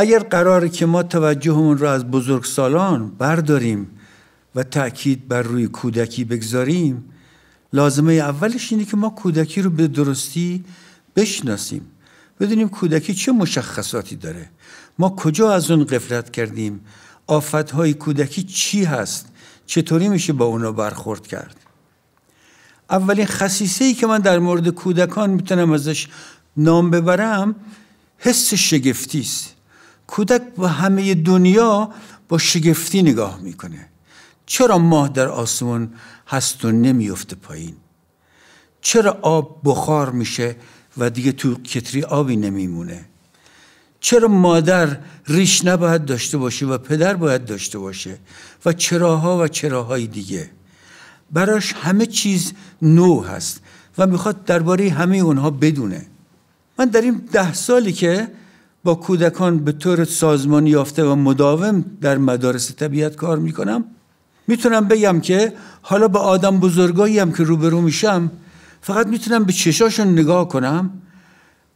اگر قراره که ما توجهمون رو از بزرگسالان برداریم و تاکید بر روی کودکی بگذاریم لازمه اولش اینه که ما کودکی رو به درستی بشناسیم بدونیم کودکی چه مشخصاتی داره ما کجا از اون قفلت کردیم آفتهای کودکی چی هست چطوری میشه با اونا برخورد کرد اولین خصیصه ای که من در مورد کودکان میتونم ازش نام ببرم حس شگفتی است کودک به همه دنیا با شگفتی نگاه میکنه چرا ماه در آسمان هست و نمیفته پایین چرا آب بخار میشه و دیگه تو کتری آبی نمیمونه چرا مادر ریش نباید داشته باشه و پدر باید داشته باشه و چراها و چراهای دیگه براش همه چیز نو هست و میخواد درباره همه اونها بدونه من در این ده سالی که با کودکان به طور سازمانی یافته و مداوم در مدارس طبیعت کار میکنم میتونم بگم که حالا به آدم بزرگایی هم که روبرو میشم فقط میتونم به چشاشون نگاه کنم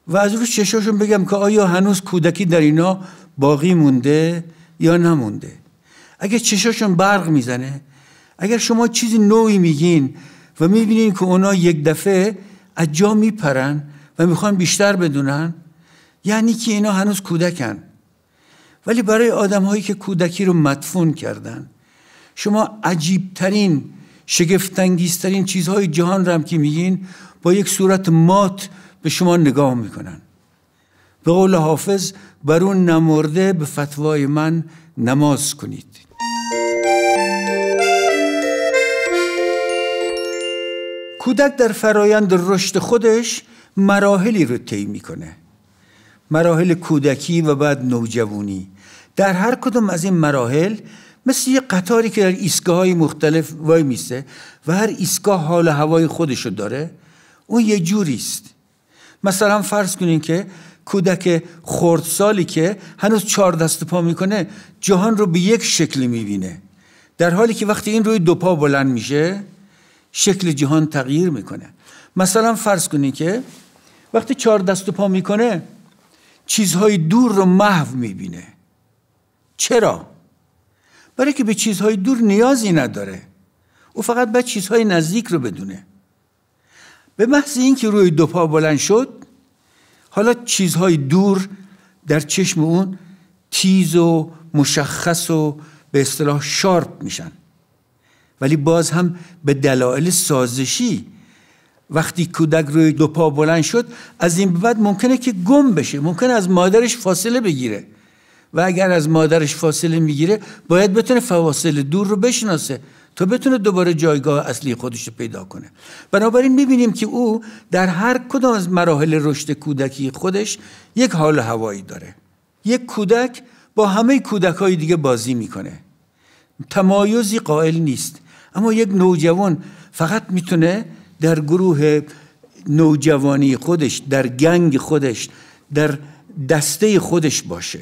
و از روز چشاشون بگم که آیا هنوز کودکی در اینا باقی مونده یا نمونده اگر چشاشون برق میزنه اگر شما چیزی نوعی میگین و میبینین که اونا یک دفعه از جا میپرن و میخوان بیشتر بدونن یعنی که اینا هنوز کودکن ولی برای آدم هایی که کودکی رو مدفون کردن شما عجیبترین شگفتانگیزترین چیزهای جهان رو هم که میگین با یک صورت مات به شما نگاه میکنن به قول حافظ بر اون نمرده به فتوای من نماز کنید کودک در فرایند رشد خودش مراحلی رو طی میکنه مراحل کودکی و بعد نوجوانی در هر کدوم از این مراحل مثل یه قطاری که در ایستگاه های مختلف وای میسته و هر ایستگاه حال هوای خودشو داره اون یه است. مثلا فرض کنین که کودک خردسالی که هنوز چهار دست پا میکنه جهان رو به یک شکل میبینه در حالی که وقتی این روی دو پا بلند میشه شکل جهان تغییر میکنه مثلا فرض کنین که وقتی چهار دست و پا میکنه چیزهای دور رو محو میبینه چرا؟ برای که به چیزهای دور نیازی نداره او فقط به چیزهای نزدیک رو بدونه به محض اینکه روی دو پا بلند شد حالا چیزهای دور در چشم اون تیز و مشخص و به اصطلاح شارپ میشن ولی باز هم به دلایل سازشی وقتی کودک روی دو پا بلند شد از این بعد ممکنه که گم بشه ممکن از مادرش فاصله بگیره و اگر از مادرش فاصله میگیره باید بتونه فواصل دور رو بشناسه تا بتونه دوباره جایگاه اصلی خودش رو پیدا کنه بنابراین میبینیم که او در هر کدام از مراحل رشد کودکی خودش یک حال هوایی داره یک کودک با همه کودک های دیگه بازی میکنه تمایزی قائل نیست اما یک نوجوان فقط میتونه در گروه نوجوانی خودش در گنگ خودش در دسته خودش باشه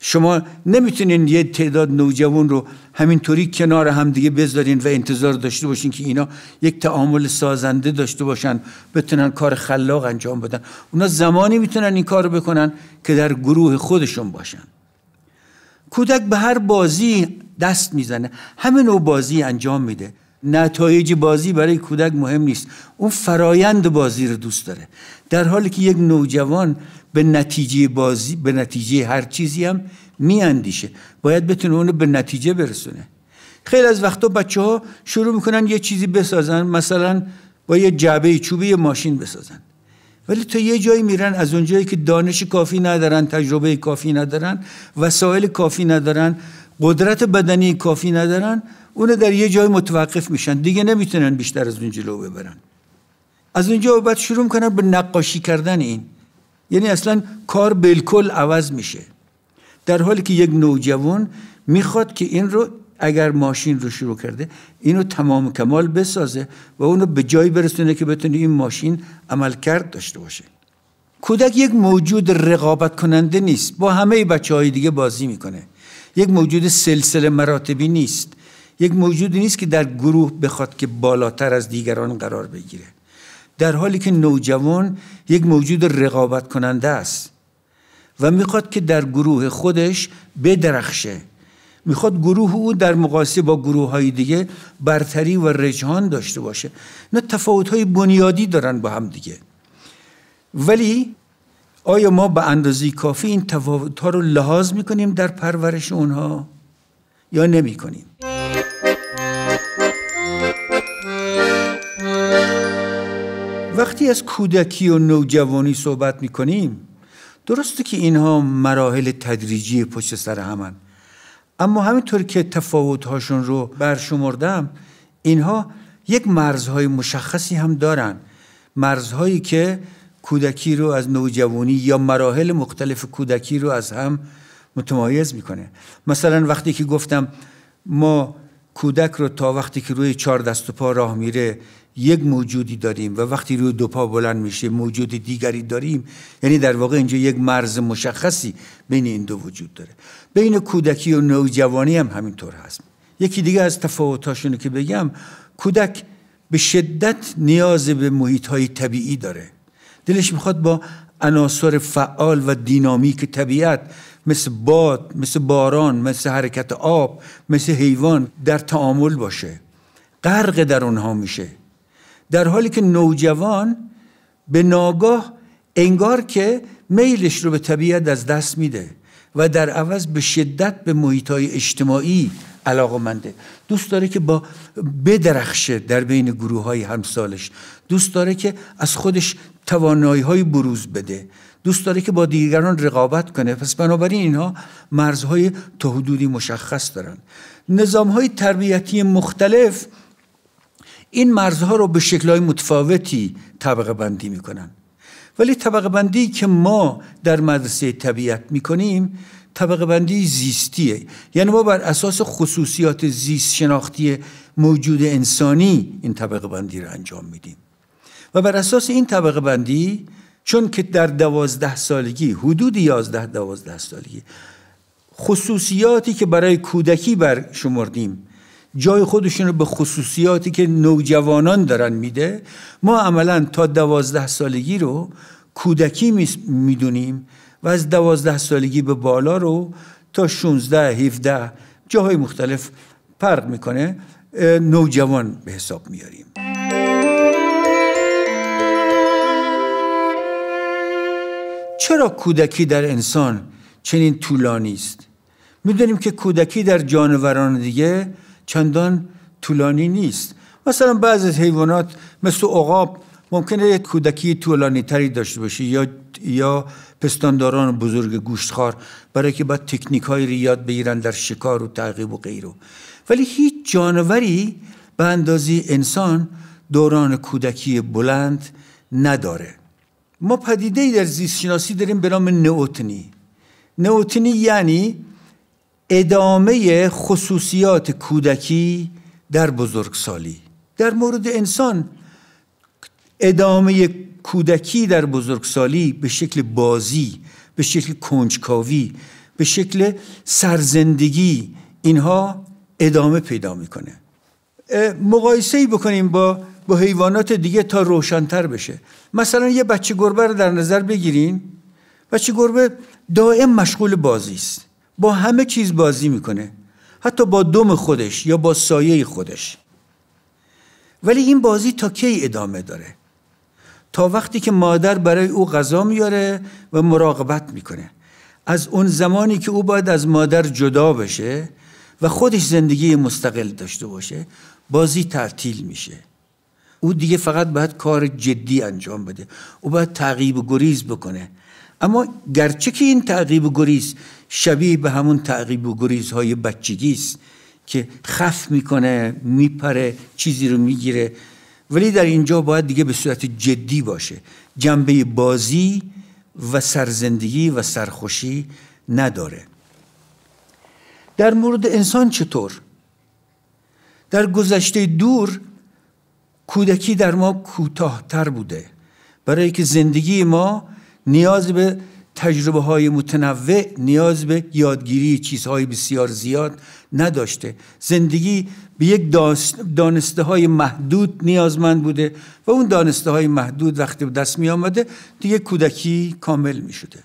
شما نمیتونین یه تعداد نوجوان رو همینطوری کنار هم دیگه بذارین و انتظار داشته باشین که اینا یک تعامل سازنده داشته باشن بتونن کار خلاق انجام بدن اونا زمانی میتونن این کار بکنن که در گروه خودشون باشن کودک به هر بازی دست میزنه همه نوع بازی انجام میده نتایج بازی برای کودک مهم نیست اون فرایند بازی رو دوست داره در حالی که یک نوجوان به نتیجه بازی به نتیجه هر چیزی هم اندیشه باید بتونه اونو به نتیجه برسونه خیلی از وقتا بچه ها شروع میکنن یه چیزی بسازن مثلا با یه جعبه چوبی یه ماشین بسازن ولی تا یه جایی میرن از اونجایی که دانش کافی ندارن تجربه کافی ندارن وسایل کافی ندارن قدرت بدنی کافی ندارن اونا در یه جای متوقف میشن دیگه نمیتونن بیشتر از اون جلو ببرن از اونجا بعد شروع میکنن به نقاشی کردن این یعنی اصلا کار بالکل عوض میشه در حالی که یک نوجوان میخواد که این رو اگر ماشین رو شروع کرده اینو تمام کمال بسازه و اونو به جای برسونه که بتونه این ماشین عمل کرد داشته باشه کودک یک موجود رقابت کننده نیست با همه بچه های دیگه بازی میکنه یک موجود سلسله مراتبی نیست یک موجودی نیست که در گروه بخواد که بالاتر از دیگران قرار بگیره در حالی که نوجوان یک موجود رقابت کننده است و میخواد که در گروه خودش بدرخشه میخواد گروه او در مقایسه با گروه های دیگه برتری و رجحان داشته باشه نه تفاوت های بنیادی دارن با هم دیگه ولی آیا ما به اندازه کافی این تفاوت ها رو لحاظ میکنیم در پرورش اونها یا نمیکنیم؟ وقتی از کودکی و نوجوانی صحبت می کنیم درسته که اینها مراحل تدریجی پشت سر همن اما همینطور که تفاوت هاشون رو برشمردم اینها یک مرزهای مشخصی هم دارن مرزهایی که کودکی رو از نوجوانی یا مراحل مختلف کودکی رو از هم متمایز میکنه مثلا وقتی که گفتم ما کودک رو تا وقتی که روی چهار دست و پا راه میره یک موجودی داریم و وقتی روی دو پا بلند میشه موجود دیگری داریم یعنی در واقع اینجا یک مرز مشخصی بین این دو وجود داره بین کودکی و نوجوانی هم همینطور هست یکی دیگه از تفاوتاشونو که بگم کودک به شدت نیاز به محیط های طبیعی داره دلش میخواد با عناصر فعال و دینامیک طبیعت مثل باد، مثل باران، مثل حرکت آب، مثل حیوان در تعامل باشه غرق در اونها میشه در حالی که نوجوان به ناگاه انگار که میلش رو به طبیعت از دست میده و در عوض به شدت به های اجتماعی منده دوست داره که با بدرخشه در بین گروه های همسالش دوست داره که از خودش توانایی های بروز بده دوست داره که با دیگران رقابت کنه پس بنابراین اینها مرزهای تا حدودی مشخص دارن نظام های تربیتی مختلف این مرزها رو به شکلهای متفاوتی طبقه بندی میکنن ولی طبقه بندی که ما در مدرسه طبیعت میکنیم طبقه بندی زیستیه یعنی ما بر اساس خصوصیات زیست شناختی موجود انسانی این طبقه بندی رو انجام میدیم و بر اساس این طبقه بندی چون که در دوازده سالگی حدود یازده دوازده سالگی خصوصیاتی که برای کودکی بر جای خودشون رو به خصوصیاتی که نوجوانان دارن میده ما عملا تا دوازده سالگی رو کودکی میدونیم و از دوازده سالگی به بالا رو تا 16 17 جاهای مختلف فرق میکنه نوجوان به حساب میاریم چرا کودکی در انسان چنین طولانی است میدونیم که کودکی در جانوران دیگه چندان طولانی نیست مثلا بعضی از حیوانات مثل عقاب ممکنه یک کودکی طولانی تری داشته باشه یا یا پستانداران بزرگ گوشتخوار برای که باید تکنیک های ریاد یاد بگیرن در شکار و تعقیب و غیره ولی هیچ جانوری به اندازه انسان دوران کودکی بلند نداره ما پدیده در زیست شناسی داریم به نام نئوتنی نئوتنی یعنی ادامه خصوصیات کودکی در بزرگسالی در مورد انسان ادامه کودکی در بزرگسالی به شکل بازی به شکل کنجکاوی به شکل سرزندگی اینها ادامه پیدا میکنه مقایسه بکنیم با با حیوانات دیگه تا روشنتر بشه مثلا یه بچه گربه رو در نظر بگیرین بچه گربه دائم مشغول بازی است با همه چیز بازی میکنه حتی با دم خودش یا با سایه خودش ولی این بازی تا کی ادامه داره تا وقتی که مادر برای او غذا میاره و مراقبت میکنه از اون زمانی که او باید از مادر جدا بشه و خودش زندگی مستقل داشته باشه بازی تعطیل میشه او دیگه فقط باید کار جدی انجام بده او باید تعقیب و گریز بکنه اما گرچه که این تعقیب و گریز شبیه به همون تعقیب و گریزهای بچگی است که خف میکنه میپره چیزی رو میگیره ولی در اینجا باید دیگه به صورت جدی باشه جنبه بازی و سرزندگی و سرخوشی نداره در مورد انسان چطور در گذشته دور کودکی در ما کوتاهتر بوده برای که زندگی ما نیاز به تجربه های متنوع نیاز به یادگیری چیزهای بسیار زیاد نداشته زندگی به یک دانسته های محدود نیازمند بوده و اون دانسته های محدود وقتی به دست می آمده دیگه کودکی کامل می شده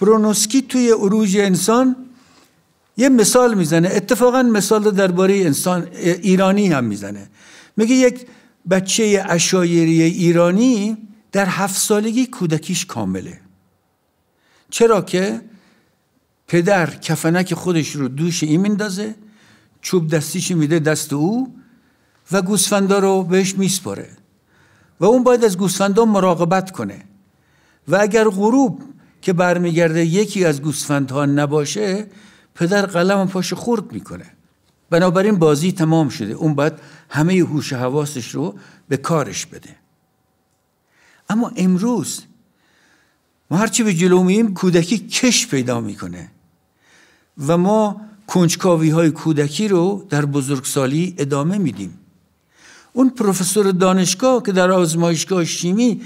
برونوسکی توی عروج انسان یه مثال میزنه اتفاقا مثال درباره انسان ایرانی هم میزنه میگه یک بچه اشایری ایرانی در هفت سالگی کودکیش کامله چرا که پدر کفنک خودش رو دوش این میندازه چوب دستیش میده دست او و گوسفندا رو بهش میسپاره و اون باید از گوسفندا مراقبت کنه و اگر غروب که برمیگرده یکی از گوسفندها نباشه پدر قلم پاش خورد میکنه بنابراین بازی تمام شده اون باید همه هوش حواسش رو به کارش بده اما امروز ما هرچی به جلو کودکی کش پیدا میکنه و ما کنجکاوی های کودکی رو در بزرگسالی ادامه میدیم اون پروفسور دانشگاه که در آزمایشگاه شیمی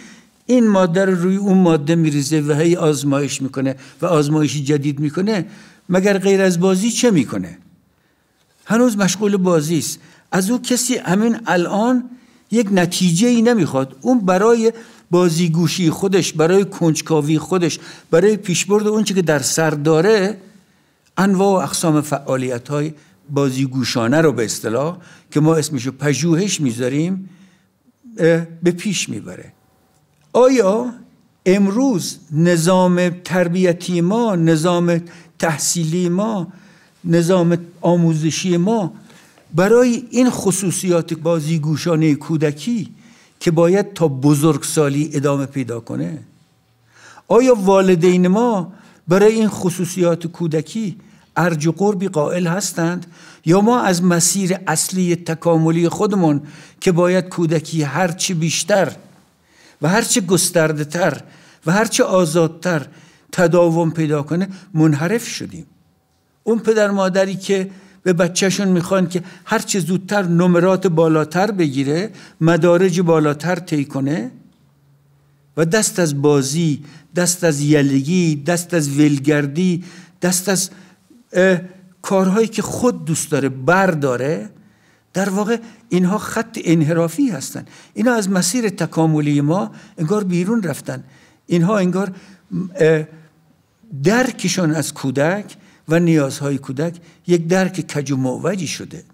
این ماده رو روی اون ماده میریزه و هی آزمایش میکنه و آزمایشی جدید میکنه مگر غیر از بازی چه میکنه هنوز مشغول بازی است از او کسی همین الان یک نتیجه ای نمیخواد اون برای بازیگوشی خودش برای کنجکاوی خودش برای پیشبرد اونچه که در سر داره انواع و اقسام فعالیت های بازیگوشانه رو به اصطلاح که ما اسمشو پژوهش میذاریم به پیش میبره آیا امروز نظام تربیتی ما نظام تحصیلی ما نظام آموزشی ما برای این خصوصیات بازیگوشانه کودکی که باید تا بزرگسالی ادامه پیدا کنه آیا والدین ما برای این خصوصیات کودکی ارج و قربی قائل هستند یا ما از مسیر اصلی تکاملی خودمون که باید کودکی هرچی بیشتر و هرچه گسترده تر و هرچه آزادتر تداوم پیدا کنه منحرف شدیم اون پدر مادری که به بچهشون میخوان که هرچه زودتر نمرات بالاتر بگیره مدارج بالاتر طی کنه و دست از بازی دست از یلگی دست از ولگردی دست از کارهایی که خود دوست داره برداره در واقع اینها خط انحرافی هستند اینها از مسیر تکاملی ما انگار بیرون رفتن اینها انگار درکشان از کودک و نیازهای کودک یک درک کج و شده